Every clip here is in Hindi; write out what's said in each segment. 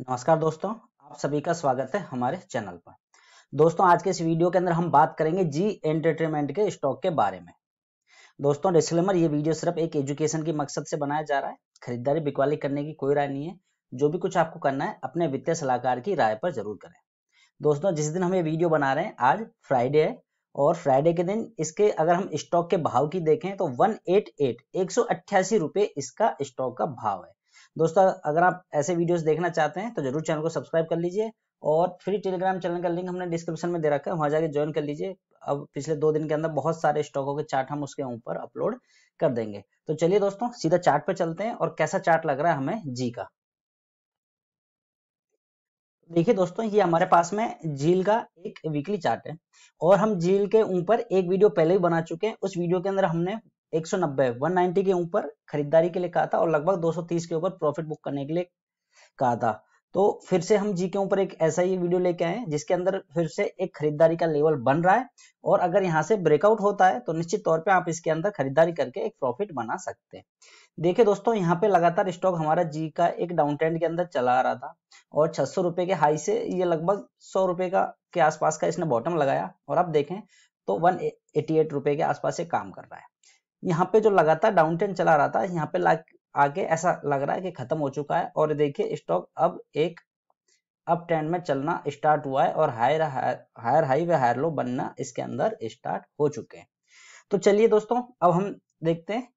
नमस्कार दोस्तों आप सभी का स्वागत है हमारे चैनल पर दोस्तों आज के इस वीडियो के अंदर हम बात करेंगे जी एंटरटेनमेंट के स्टॉक के बारे में दोस्तों डिस्क्लेमर ये वीडियो सिर्फ एक एजुकेशन के मकसद से बनाया जा रहा है खरीदारी बिकवाली करने की कोई राय नहीं है जो भी कुछ आपको करना है अपने वित्तीय सलाहकार की राय पर जरूर करें दोस्तों जिस दिन हम ये वीडियो बना रहे हैं आज फ्राइडे है और फ्राइडे के दिन इसके अगर हम स्टॉक के भाव की देखें तो वन एट एट एक सौ इसका स्टॉक का भाव है दोस्तों अगर आप ऐसे वीडियोस देखना चाहते हैं तो जरूर चैनल को सब्सक्राइब कर लीजिए और फ्री टेलीग्राम चैनल का लिंक हमने डिस्क्रिप्शन में दे रखा है वहां जाके ज्वाइन कर लीजिए अब पिछले दो दिन के अंदर बहुत सारे स्टॉकों के चार्ट हम उसके ऊपर अपलोड कर देंगे तो चलिए दोस्तों सीधा चार्ट पे चलते हैं और कैसा चार्ट लग रहा है हमें जी का देखिए दोस्तों ये हमारे पास में झील का एक वीकली चार्ट है और हम झील के ऊपर एक वीडियो पहले ही बना चुके हैं उस वीडियो के अंदर हमने 190 नाइनटी के ऊपर खरीदारी के लिए कहा था और लगभग 230 के ऊपर प्रॉफिट बुक करने के लिए कहा था तो फिर से हम जी के ऊपर एक ऐसा ही वीडियो लेके आए जिसके अंदर फिर से एक खरीदारी का लेवल बन रहा है और अगर यहाँ से ब्रेकआउट होता है तो निश्चित तौर पे आप इसके अंदर खरीदारी करके एक प्रॉफिट बना सकते हैं देखिए दोस्तों यहाँ पे लगातार स्टॉक हमारा जी का एक डाउन ट्रेंड के अंदर चला आ रहा था और छह सौ के हाई से ये लगभग सौ रुपए का के आसपास का इसने बॉटम लगाया और आप देखें तो वन एटी एट रुपए के आसपास ये काम कर रहा है यहाँ पे जो लगातार डाउन ट्रेंड चला रहा था यहाँ पे आगे ऐसा लग रहा है कि खत्म हो चुका है और देखिए स्टॉक अब एक अप ट्रेंड में चलना स्टार्ट हुआ है और हायर हायर हाई व हायर लो बनना इसके अंदर स्टार्ट हो चुके हैं तो चलिए दोस्तों अब हम देखते हैं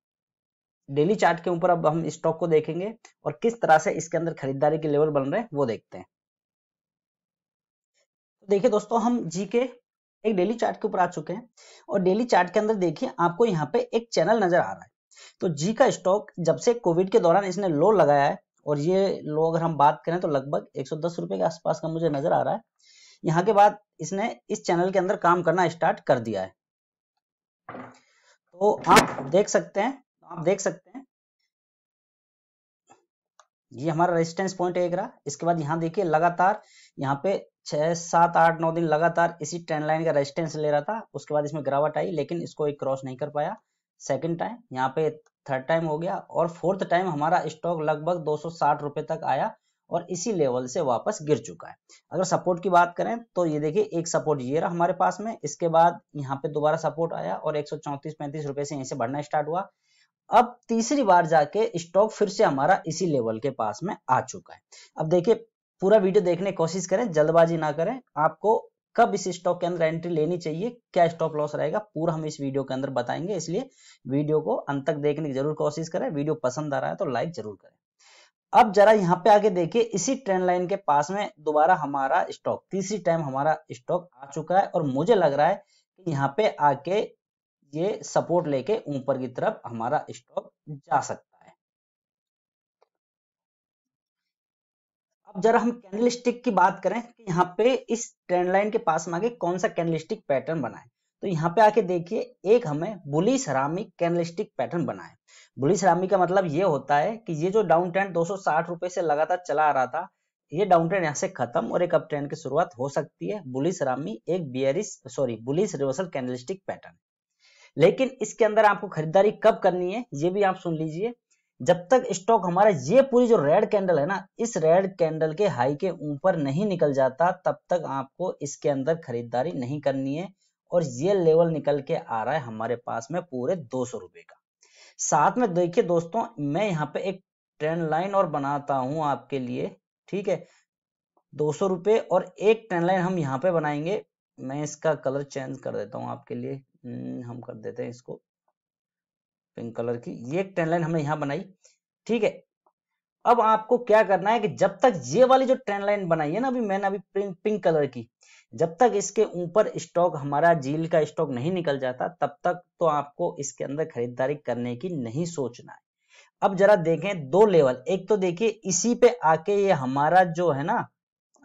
डेली चार्ट के ऊपर अब हम स्टॉक को देखेंगे और किस तरह से इसके अंदर खरीदारी के लेवल बन रहे हैं वो देखते हैं तो देखिए दोस्तों हम जीके एक डेली चार्ट के ऊपर आ चुके हैं और डेली चार्ट के अंदर देखिए आपको यहाँ पे एक चैनल नजर आ रहा है तो जी का स्टॉक जब से कोविड के दौरान इसने लो लगाया है और ये लो अगर हम बात करें तो लगभग एक रुपए के आसपास का मुझे नजर आ रहा है यहाँ के बाद इसने इस चैनल के अंदर काम करना स्टार्ट कर दिया है तो आप देख सकते हैं आप देख सकते हैं ये हमारा रेजिस्टेंस पॉइंट एक रहा इसके बाद यहाँ देखिए लगातार यहाँ पे छह सात आठ नौ दिन लगातार इसी ट्रेंड लाइन का रेजिस्टेंस ले रहा था उसके बाद इसमें गिरावट आई लेकिन इसको एक क्रॉस नहीं कर पाया सेकंड टाइम यहाँ पे थर्ड टाइम हो गया और फोर्थ टाइम हमारा स्टॉक लगभग दो रुपए तक आया और इसी लेवल से वापस गिर चुका है अगर सपोर्ट की बात करें तो ये देखिए एक सपोर्ट ये रहा हमारे पास में इसके बाद यहाँ पे दोबारा सपोर्ट आया और एक सौ से यहीं से बढ़ना स्टार्ट हुआ अब तीसरी बार जाके स्टॉक फिर से हमारा इसी लेवल के पास में आ चुका है अब देखिए पूरा वीडियो देखने की कोशिश करें जल्दबाजी ना करें आपको कब इस स्टॉक के अंदर एंट्री लेनी चाहिए क्या स्टॉप लॉस रहेगा पूरा हम इस वीडियो के अंदर बताएंगे इसलिए वीडियो को अंत तक देखने की जरूर कोशिश करें वीडियो पसंद आ रहा है तो लाइक जरूर करें अब जरा यहाँ पे आके देखिए इसी ट्रेंड लाइन के पास में दोबारा हमारा स्टॉक तीसरी टाइम हमारा स्टॉक आ चुका है और मुझे लग रहा है कि यहाँ पे आके ये सपोर्ट लेके ऊपर की तरफ हमारा स्टॉक जा सकता है अब जरा हम कैंडलस्टिक की बात करें कि यहाँ पे इस ट्रेंड लाइन के पास में आगे कौन सा कैंडलस्टिक पैटर्न बनाए तो यहाँ पे आके देखिए एक हमें बुलिस हरामी कैंडलस्टिक पैटर्न बनाए है बुलिस हरामी का मतलब ये होता है कि ये जो डाउन ट्रेंड दो रुपए से लगातार चला आ रहा था ये डाउन ट्रेंड यहाँ से खत्म और एक अप ट्रेंड की शुरुआत हो सकती है बुलिस हरामी एक bearish sorry bullish reversal candlestick pattern लेकिन इसके अंदर आपको खरीदारी कब करनी है ये भी आप सुन लीजिए जब तक स्टॉक हमारा ये पूरी जो रेड कैंडल है ना इस रेड कैंडल के हाई के ऊपर नहीं निकल जाता तब तक आपको इसके अंदर खरीदारी नहीं करनी है और ये लेवल निकल के आ रहा है हमारे पास में पूरे दो सौ रुपए का साथ में देखिए दोस्तों मैं यहाँ पे एक ट्रेंड लाइन और बनाता हूं आपके लिए ठीक है दो सौ रुपये और एक ट्रेंड लाइन हम यहाँ पे बनाएंगे मैं इसका कलर चेंज कर देता हूँ आपके लिए हम्म, हम कर देते हैं इसको पिंक कलर की ये एक ट्रेन लाइन हमने यहां बनाई ठीक है अब आपको क्या करना है कि जब तक ये वाली जो ट्रेन लाइन बनाई है ना अभी मैंने अभी पिंक, पिंक कलर की जब तक इसके ऊपर स्टॉक हमारा जील का स्टॉक नहीं निकल जाता तब तक तो आपको इसके अंदर खरीदारी करने की नहीं सोचना है अब जरा देखें दो लेवल एक तो देखिए इसी पे आके ये हमारा जो है ना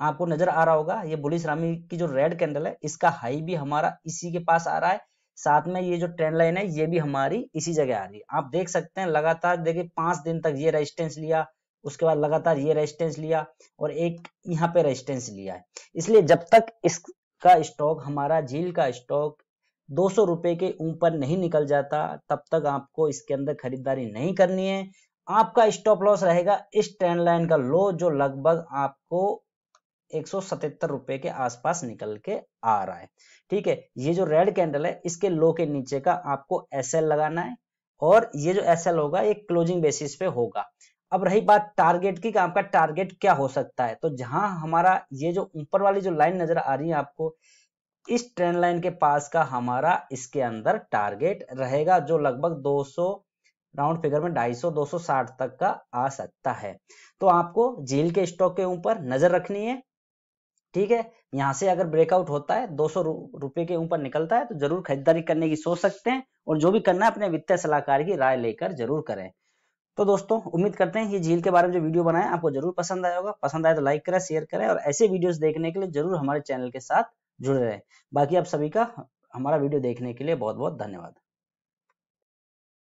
आपको नजर आ रहा होगा ये बुलिस रामी की जो रेड कैंडल है इसका हाई भी हमारा इसी के पास आ रहा है साथ में ये जो ट्रेंड लाइन है ये भी हमारी इसी जगह आ रही है आप देख सकते हैं लगातार देखिए पांच दिन तक ये रेजिस्टेंस लिया उसके बाद लगातार ये रेजिस्टेंस लिया और एक यहाँ पे रेजिस्टेंस लिया है इसलिए जब तक इसका स्टॉक हमारा झील का स्टॉक दो सौ रुपए के ऊपर नहीं निकल जाता तब तक आपको इसके अंदर खरीदारी नहीं करनी है आपका स्टॉप लॉस रहेगा इस ट्रेंड लाइन का लो जो लगभग आपको एक रुपए के आसपास निकल के आ रहा है ठीक है ये जो रेड कैंडल है इसके लो के नीचे का आपको एस लगाना है और ये जो एस होगा ये क्लोजिंग बेसिस पे होगा अब रही बात टारगेट की आपका टारगेट क्या हो सकता है तो जहां हमारा ये जो ऊपर वाली जो लाइन नजर आ रही है आपको इस ट्रेंड लाइन के पास का हमारा इसके अंदर टारगेट रहेगा जो लगभग 200 राउंड फिगर में 250 260 तक का आ सकता है तो आपको झील के स्टॉक के ऊपर नजर रखनी है ठीक है यहाँ से अगर ब्रेकआउट होता है दो सौ रुपए के ऊपर निकलता है तो जरूर खरीदारी करने की सोच सकते हैं और जो भी करना है अपने वित्तीय सलाहकार की राय लेकर जरूर करें तो दोस्तों उम्मीद करते हैं ये झील के बारे में जो वीडियो बनाए आपको जरूर पसंद आया होगा पसंद आए तो लाइक करें शेयर करें और ऐसे वीडियोस देखने के लिए जरूर हमारे चैनल के साथ जुड़े रहें बाकी आप सभी का हमारा वीडियो देखने के लिए बहुत बहुत धन्यवाद